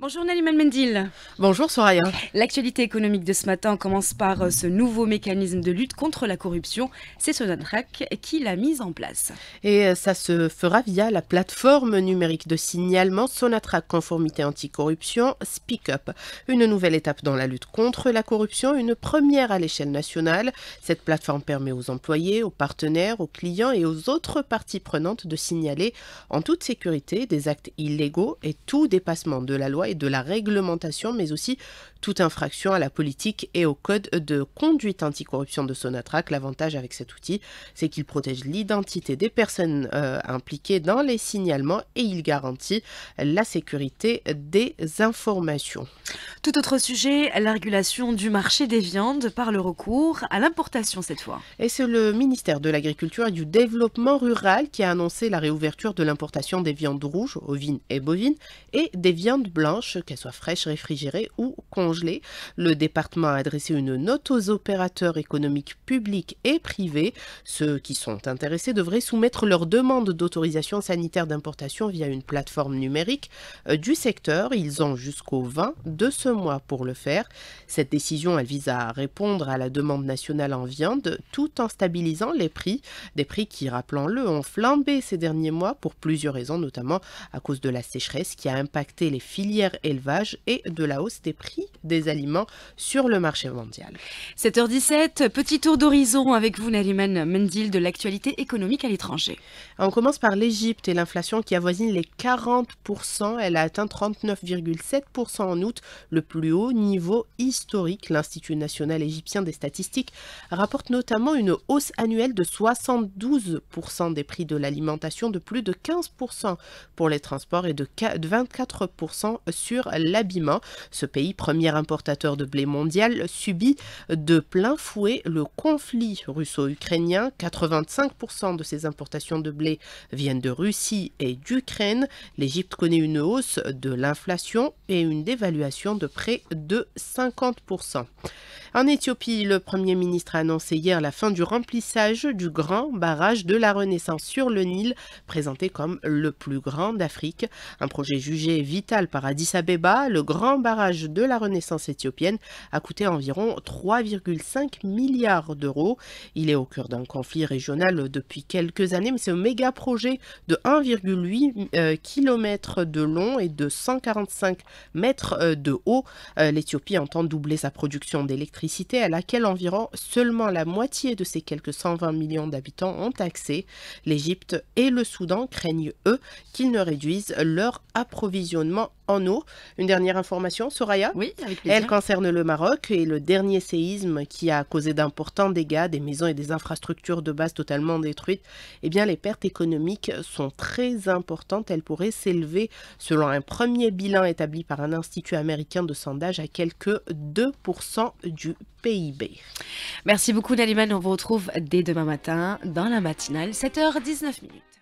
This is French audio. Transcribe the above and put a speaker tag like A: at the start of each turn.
A: Bonjour Naliman Mendil. Bonjour Soraya. L'actualité économique de ce matin commence par euh, ce nouveau mécanisme de lutte contre la corruption. C'est Sonatrac qui l'a mise en place. Et euh, ça se fera via la plateforme numérique de signalement Sonatrac Conformité Anticorruption Speak Up. Une nouvelle étape dans la lutte contre la corruption, une première à l'échelle nationale. Cette plateforme permet aux employés, aux partenaires, aux clients et aux autres parties prenantes de signaler en toute sécurité des actes illégaux et tout dépassement de la loi et de la réglementation, mais aussi toute infraction à la politique et au code de conduite anticorruption de Sonatrach. L'avantage avec cet outil, c'est qu'il protège l'identité des personnes euh, impliquées dans les signalements et il garantit la sécurité des informations. Tout autre sujet, la régulation du marché des viandes par le recours à l'importation cette fois. Et c'est le ministère de l'Agriculture et du Développement rural qui a annoncé la réouverture de l'importation des viandes rouges, ovines et bovines, et des viandes blanches qu'elles qu'elle soit fraîche, ou congelée. Le département a adressé une note aux opérateurs économiques publics et privés. Ceux qui sont intéressés devraient soumettre leur demande d'autorisation sanitaire d'importation via une plateforme numérique euh, du secteur. Ils ont jusqu'au 20 de ce mois pour le faire. Cette décision, elle vise à répondre à la demande nationale en viande tout en stabilisant les prix, des prix qui, rappelons-le, ont flambé ces derniers mois pour plusieurs raisons, notamment à cause de la sécheresse qui a impacté les filières élevage et de la hausse des prix des aliments sur le marché mondial. 7h17, petit tour d'horizon avec vous Naliman Mendil de l'actualité économique à l'étranger. On commence par l'Égypte et l'inflation qui avoisine les 40%. Elle a atteint 39,7% en août, le plus haut niveau historique. L'Institut national égyptien des statistiques rapporte notamment une hausse annuelle de 72% des prix de l'alimentation, de plus de 15% pour les transports et de 24% sur l'habillement. Ce pays, premier importateur de blé mondial, subit de plein fouet le conflit russo-ukrainien. 85% de ses importations de blé viennent de Russie et d'Ukraine. L'Égypte connaît une hausse de l'inflation et une dévaluation de près de 50%. En Éthiopie, le Premier ministre a annoncé hier la fin du remplissage du grand barrage de la Renaissance sur le Nil, présenté comme le plus grand d'Afrique. Un projet jugé vital par le grand barrage de la Renaissance éthiopienne, a coûté environ 3,5 milliards d'euros. Il est au cœur d'un conflit régional depuis quelques années, mais c'est un méga projet de 1,8 euh, km de long et de 145 mètres euh, de haut. Euh, L'Éthiopie entend doubler sa production d'électricité, à laquelle environ seulement la moitié de ses quelques 120 millions d'habitants ont accès. L'Égypte et le Soudan craignent, eux, qu'ils ne réduisent leur approvisionnement en eau une dernière information, Soraya Oui, Elle concerne le Maroc et le dernier séisme qui a causé d'importants dégâts, des maisons et des infrastructures de base totalement détruites. Eh bien, les pertes économiques sont très importantes. Elles pourraient s'élever, selon un premier bilan établi par un institut américain de sondage, à quelques 2% du PIB. Merci beaucoup, Naliman. On vous retrouve dès demain matin dans la matinale, 7h19 minutes.